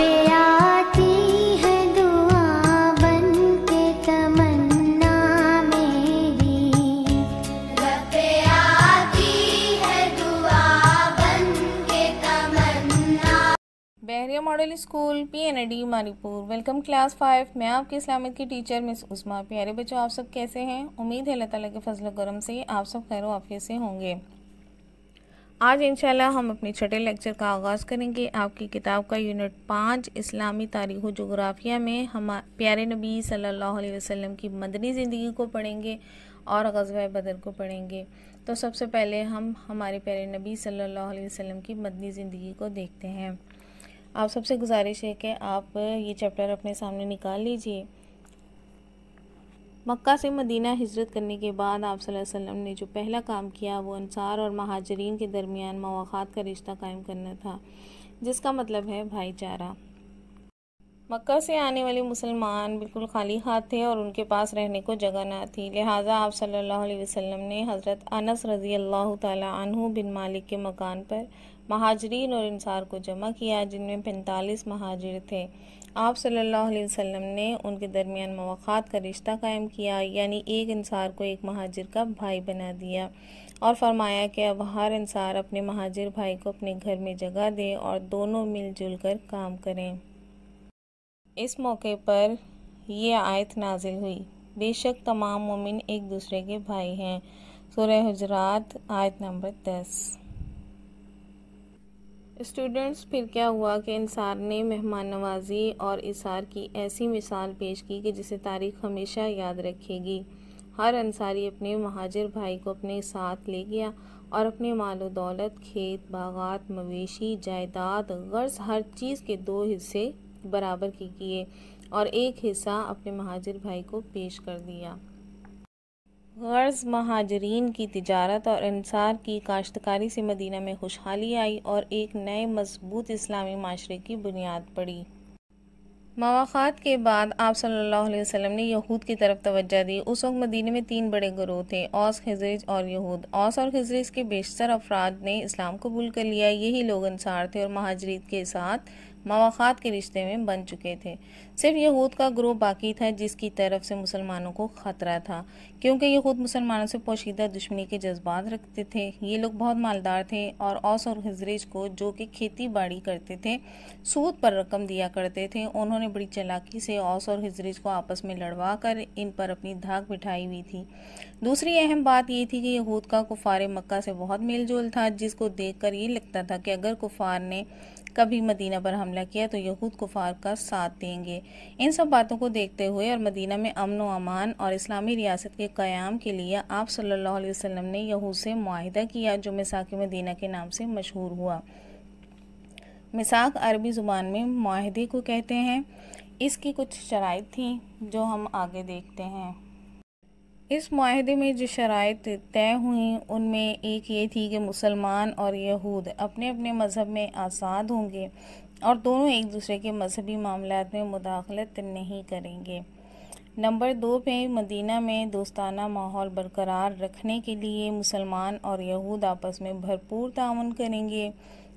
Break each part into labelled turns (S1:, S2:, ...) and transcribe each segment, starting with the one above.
S1: बहरिया model school P N D Manipur welcome class five मैं आपकी Islamic की टीचर मिस उस्मा प्यारे बच्चों आप सब कैसे हैं उम्मीद है अल्लाह ताला के फजल करम से आप सब खैर वाफियत से होंगे आज इंशाल्लाह हम अपने छठे लेक्चर का आगाज़ करेंगे आपकी किताब का यूनिट पाँच इस्लामी तारीख जोग्राफिया में हम प्यारे नबी सल्लल्लाहु अलैहि वसल्लम की मदनी ज़िंदगी को पढ़ेंगे और गजवा बदर को पढ़ेंगे तो सबसे पहले हम हमारे प्यारे नबी सल्लल्लाहु अलैहि वसल्लम की मदनी ज़िंदगी को देखते हैं आप सबसे गुजारिश है कि आप ये चैप्टर अपने सामने निकाल लीजिए मक्का से मदीना हिजरत करने के बाद आप वसल्लम ने जो पहला काम किया वो अनसार और महाजरीन के दरमियान मवाखात का रिश्ता कायम करना था जिसका मतलब है भाईचारा मक्का से आने वाले मुसलमान बिल्कुल खाली हाथ थे और उनके पास रहने को जगह ना थी लिहाजा आप सल्लल्लाहु अलैहि वसल्लम ने हज़रत अनस रज़ी अल्लाह तु बिन मालिक के मकान पर महाजरीन और इंसार को जमा किया जिनमें पैंतालीस महाजिर थे आप सल्लल्लाहु अलैहि वसल्लम ने उनके दरमियान मवाक़ात का रिश्ता कायम किया यानी एक इंसार को एक महाजिर का भाई बना दिया और फरमाया कि अब हर इंसार अपने महाजिर भाई को अपने घर में जगह दे और दोनों मिलजुल कर काम करें इस मौके पर यह आयत नाजिल हुई बेशक तमाम मोमिन एक दूसरे के भाई हैं सूर्य हजरात आयत नंबर दस स्टूडेंट्स फिर क्या हुआ कि इंसार ने मेहमान नवाजी और इसार की ऐसी मिसाल पेश की कि जिसे तारीख हमेशा याद रखेगी हर अंसारी अपने महाजिर भाई को अपने साथ ले गया और अपने मालो दौलत खेत बागात मवेशी जायदाद गर्ज हर चीज़ के दो हिस्से बराबर की किए और एक हिस्सा अपने महाजर भाई को पेश कर दिया गर्ज़ महाजरीन की तजारत और अनसार की काश्तकारी से मदीना में खुशहाली आई और एक नए मजबूत इस्लामी माशरे की बुनियाद पड़ी मवाखात के बाद आप सल्लल्लाहु अलैहि वसल्लम ने यहूद की तरफ तवज्जो दी उस वक्त मदीने में तीन बड़े ग्रोह थे औस खजरज और यहूद औस और खजरज के बेशतर अफराद ने इस्लाम कबूल कर लिया यही लोग अनसार थे और महाजरीत के साथ मवाखात के रिश्ते में बन चुके थे सिर्फ यहूद का ग्रोह बाकी था जिसकी तरफ से मुसलमानों को ख़तरा था क्योंकि यहूद मुसलमानों से पोशीदा दुश्मनी के जज्बात रखते थे ये लोग बहुत मालदार थे और औस और हजरेज को जो कि खेती बाड़ी करते थे सूद पर रकम दिया करते थे उन्होंने बड़ी चलाकी से औस और हजरेज को आपस में लड़वा कर इन पर अपनी धाक बिठाई हुई थी दूसरी अहम बात यह थी कि यहूद का कुफार मक्का से बहुत मेलजोल था जिसको देख ये लगता था कि अगर कुफार ने कभी मदीना पर हमला किया तो यहूद कुफार का साथ देंगे इन सब बातों को देखते हुए और मदीना में अमन अमान और इस्लामी रियासत के क़्याम के लिए आप सल्लल्लाहु अलैहि वसल्लम ने यहूद से माहिदा किया जो मिसाक मदीना के नाम से मशहूर हुआ मिसाक अरबी ज़ुबान में माहदे को कहते हैं इसकी कुछ शराइ थी जो हम आगे देखते हैं इस माहदे में जो शराइ तय हुई उनमें एक ये थी कि मुसलमान और यहूद अपने अपने मज़हब में आज़ाद होंगे और दोनों एक दूसरे के मजहबी मामलों में मुदाखलत नहीं करेंगे नंबर दो पे मदीना में दोस्ताना माहौल बरकरार रखने के लिए मुसलमान और यहूद आपस में भरपूर तान करेंगे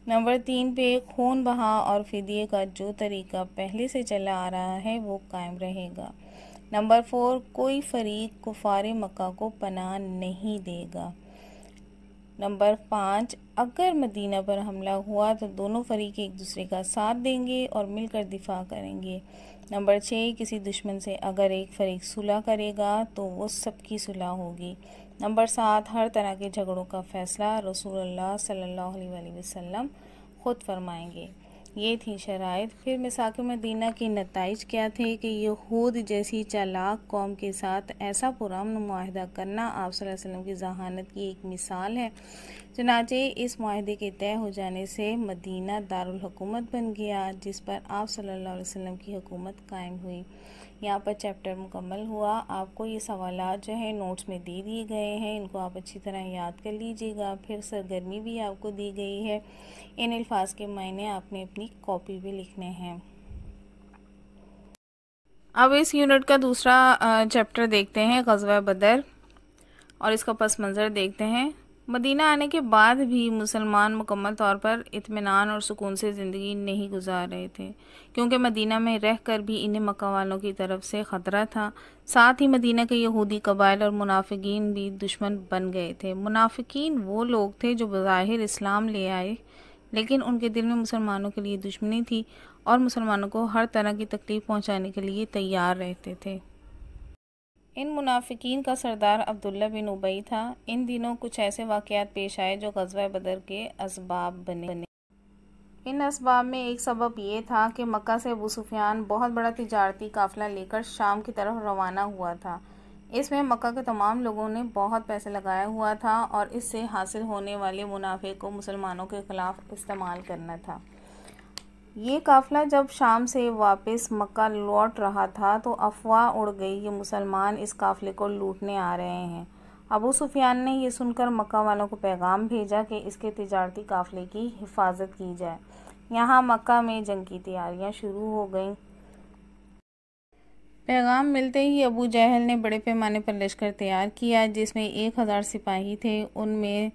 S1: नंबर तीन पे खून बहा और फिदिए का जो तरीका पहले से चला आ रहा है वो कायम रहेगा नंबर फोर कोई फरीक कुफार मक्का को पनाह नहीं देगा नंबर पाँच अगर मदीना पर हमला हुआ तो दोनों फरीक एक दूसरे का साथ देंगे और मिलकर दिफा करेंगे नंबर छः किसी दुश्मन से अगर एक फरीक सुलह करेगा तो वो सबकी सुलह होगी नंबर सात हर तरह के झगड़ों का फ़ैसला रसूलुल्लाह सल्लल्लाहु अलैहि वसल्लम ख़ुद फरमाएंगे ये थी शराइ फिर मिसाक मदीना के नतज क्या थे कि यहूद जैसी चालाक कौम के साथ ऐसा पुरम माहदा करना आप वसल्लम की जहानत की एक मिसाल है चनाचे इस माहदे के तय हो जाने से मदीना दारकूमत बन गया जिस पर आप सल्लल्लाहु अलैहि वसल्लम की हुकूमत कायम हुई यहाँ पर चैप्टर मुकम्मल हुआ आपको ये सवाल जो है नोट्स में दे दिए गए हैं इनको आप अच्छी तरह याद कर लीजिएगा फिर सरगर्मी भी आपको दी गई है इन अल्फाज के मायने आपने अपनी अपनी कॉपी पे लिखने हैं अब इस यूनिट का दूसरा चैप्टर देखते हैं गजवा बदर और इसका पस मंज़र देखते हैं मदीना आने के बाद भी मुसलमान मुकम्मल तौर पर इतमान और सुकून से ज़िंदगी नहीं गुजार रहे थे क्योंकि मदीना में रह कर भी इन्हें मक्का वालों की तरफ से ख़तरा था साथ ही मदीना के यहूदी कबाइल और मुनाफिकीन भी दुश्मन बन गए थे मुनाफिकीन वो लोग थे जो बज़ाहिर इस्लाम ले आए लेकिन उनके दिल में मुसलमानों के लिए दुश्मनी थी और मुसलमानों को हर तरह की तकलीफ़ पहुंचाने के लिए तैयार रहते थे इन मुनाफिकीन का सरदार अब्दुल्ला बिन उबई था इन दिनों कुछ ऐसे वाक़ात पेश आए जो गजवा बदर के इसबाब बने बने इन इसबाब में एक सबब ये था कि मक्का से अबू सुफियान बहुत बड़ा तजारती काफिला लेकर शाम की तरफ रवाना हुआ था इसमें मक्का के तमाम लोगों ने बहुत पैसे लगाया हुआ था और इससे हासिल होने वाले मुनाफे को मुसलमानों के ख़िलाफ़ इस्तेमाल करना था ये काफ़िला जब शाम से वापस मक्का लौट रहा था तो अफवाह उड़ गई ये मुसलमान इस काफ़िले को लूटने आ रहे हैं अबू सुफियान ने यह सुनकर मक्का वालों को पैगाम भेजा कि इसके तजारती काफ़िले की हिफाजत की जाए यहाँ मक्का में जंग की तैयारियाँ शुरू हो गईं पैगाम मिलते ही अबू जहल ने बड़े पैमाने पर लश्कर तैयार किया जिसमें एक हज़ार सिपाही थे उनमें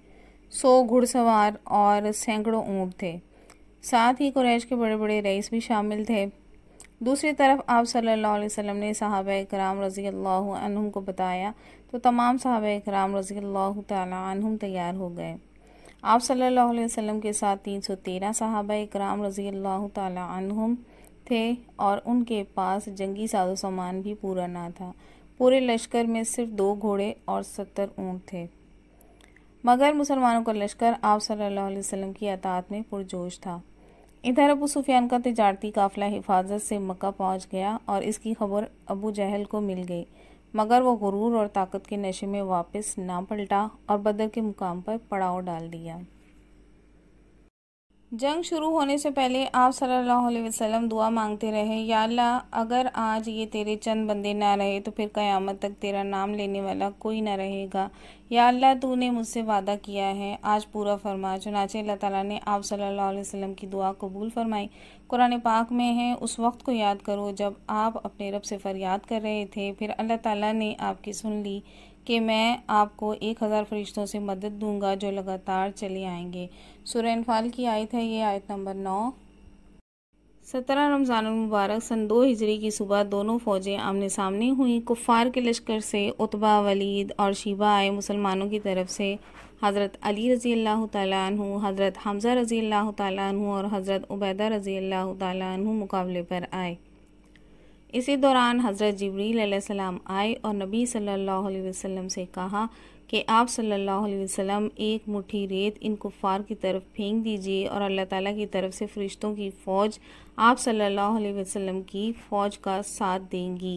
S1: सौ घुड़सवार और सैकड़ों ऊँट थे साथ ही कुरैश के बड़े बड़े रईस भी शामिल थे दूसरी तरफ आप सल्लल्लाहु अलैहि वसल्लम ने साहब कराम रज़ी अल्लाह को बताया तो तमाम सहाब कराम रज़ी अल्लाह तुम तैयार हो गए आप सल्लल्लाहु अलैहि वसल्लम के साथ तीन सौ तेरह साहब कराम रज़ी अल्लाह तुम थे और उनके पास जंगी साजो सामान भी पूरा ना था पूरे लश्कर में सिर्फ दो घोड़े और सत्तर ऊँट थे मगर मुसलमानों का लश्कर आप सल्लल्लाहु अलैहि वसल्लम की अतात में पुरजोश था इधर अबू सुफियान का तजारती काफिला हिफाजत से मक्का पहुंच गया और इसकी खबर अबू जहल को मिल गई मगर वो गुरूर और ताकत के नशे में वापस ना पलटा और बदर के मुकाम पर पड़ाव डाल दिया जंग शुरू होने से पहले आप सल्लल्लाहु अलैहि वसल्लम दुआ मांगते रहे या अल्लाह अगर आज ये तेरे चंद बंदे ना रहे तो फिर क़यामत तक तेरा नाम लेने वाला कोई ना रहेगा या अल्लाह तूने मुझसे वादा किया है आज पूरा फरमा चुनाचे अल्लाह ताला ने आप सल्लल्लाहु अलैहि वसल्लम की दुआ कबूल फरमाई कुरान पाक में है उस वक्त को याद करो जब आप अपने रब से फरियाद कर रहे थे फिर अल्लाह ताला ने आपकी सुन ली कि मैं आपको एक हज़ार फरिश्तों से मदद दूंगा जो लगातार चले आएंगे सुरैनफाल की आयत है ये आयत नंबर नौ सत्रह रमज़ान मुबारक सन दो हिजरी की सुबह दोनों फ़ौजें आमने सामने हुई कुफ़ार के लश्कर से उतबा वलीद और शिबा आए मुसलमानों की तरफ से हज़रत अली रज़ी अल्लाह तु हज़रत हमज़ा रज़ी अल्लाह तु और हज़रत उबैदा रज़ी अल्लाह तु मुकाबले पर आए इसी दौरान हज़रत जबरील सलाम आए और नबी सल्लल्लाहु अलैहि वसल्लम से कहा कि आप सल्लल्लाहु अलैहि वसल्लम एक मुट्ठी रेत इन कुफ़ार की तरफ फेंक दीजिए और अल्लाह ताला की तरफ से फ़रिश्तों की फ़ौज आप सल्लल्लाहु अलैहि वसल्लम की फ़ौज का साथ देंगी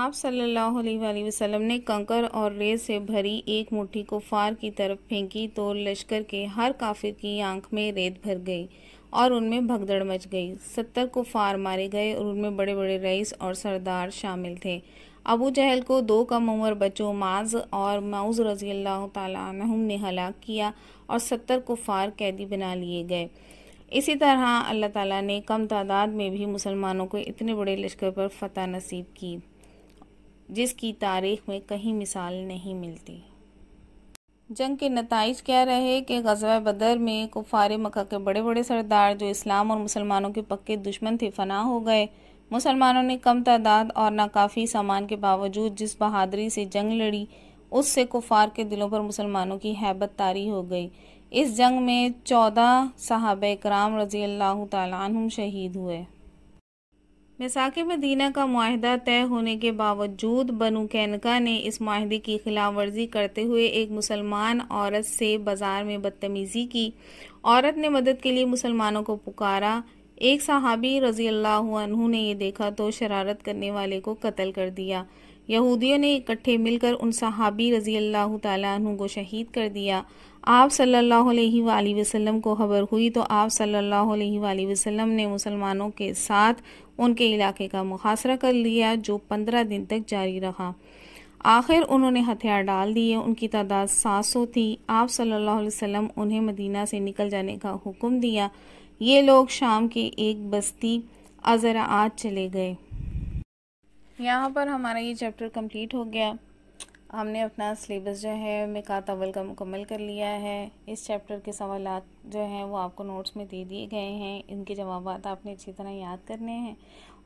S1: आप सल्लल्लाहु अलैहि वसल्लम ने कंकर और रेत से भरी एक मुट्ठी कुफ़ार की तरफ फेंकी तो लश्कर के हर काफिर की आंख में रेत भर गई और उनमें भगदड़ मच गई सत्तर को फार मारे गए और उनमें बड़े बड़े रईस और सरदार शामिल थे अबू जहल को दो कम उम्र बच्चों माज और माउज रजी अल्लाह तहम ने हलाक किया और सत्तर कुफार कैदी बना लिए गए इसी तरह अल्लाह ताला ने कम तादाद में भी मुसलमानों को इतने बड़े लश्कर पर फतह नसीब की जिसकी तारीख में कहीं मिसाल नहीं मिलती जंग के नतज क्या रहे कि गजवा बदर में कुफार मक्का के बड़े बड़े सरदार जो इस्लाम और मुसलमानों के पक्के दुश्मन थे फना हो गए मुसलमानों ने कम तादाद और नाकाफ़ी सामान के बावजूद जिस बहादरी से जंग लड़ी उससे कुफार के दिलों पर मुसलमानों की हैबत तारी हो गई इस जंग में चौदह साहब कराम रज़ी अल्लाह तुम शहीद हुए बैसाखी मदीना का माहदा तय होने के बावजूद बनु कैनका ने इस माहदे की खिलाफ वर्जी करते हुए एक मुसलमान औरत से बाजार में बदतमीज़ी की औरत ने मदद के लिए मुसलमानों को पुकारा एक सहाबी रजी अल्लाह ने ये देखा तो शरारत करने वाले को कत्ल कर दिया यहूदियों ने इकट्ठे मिलकर उन सहाबी रज़ी अल्लाह तु को शहीद कर दिया आप सल्लल्लाहु अलैहि वसल्लम को खबर हुई तो आप सल्लल्लाहु अलैहि वसल्लम ने मुसलमानों के साथ उनके इलाके का मुहासरा कर लिया जो पंद्रह दिन तक जारी रहा आखिर उन्होंने हथियार डाल दिए उनकी तादाद सात सौ थी आप सल्लल्लाहु अलैहि वसल्लम उन्हें मदीना से निकल जाने का हुक्म दिया ये लोग शाम के एक बस्ती अजराआत चले गए यहाँ पर हमारा ये चैप्टर कंप्लीट हो गया हमने अपना सिलेबस जो है मिकात अवल का मुकम्मल कर लिया है इस चैप्टर के सवाल जो हैं वो आपको नोट्स में दे दिए गए हैं इनके जवाब आपने अच्छी तरह याद करने हैं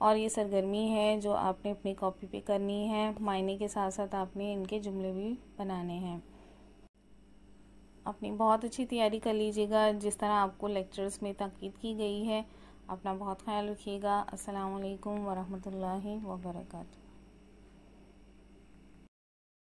S1: और ये सरगर्मी है जो आपने अपनी कॉपी पे करनी है मायने के साथ साथ आपने इनके जुमले भी बनाने हैं अपनी बहुत अच्छी तैयारी कर लीजिएगा जिस तरह आपको लेक्चर्स में तकीद की गई है अपना बहुत ख्याल रखिएगा अस्सलाम वालेकुम वरहमतुल्लाहि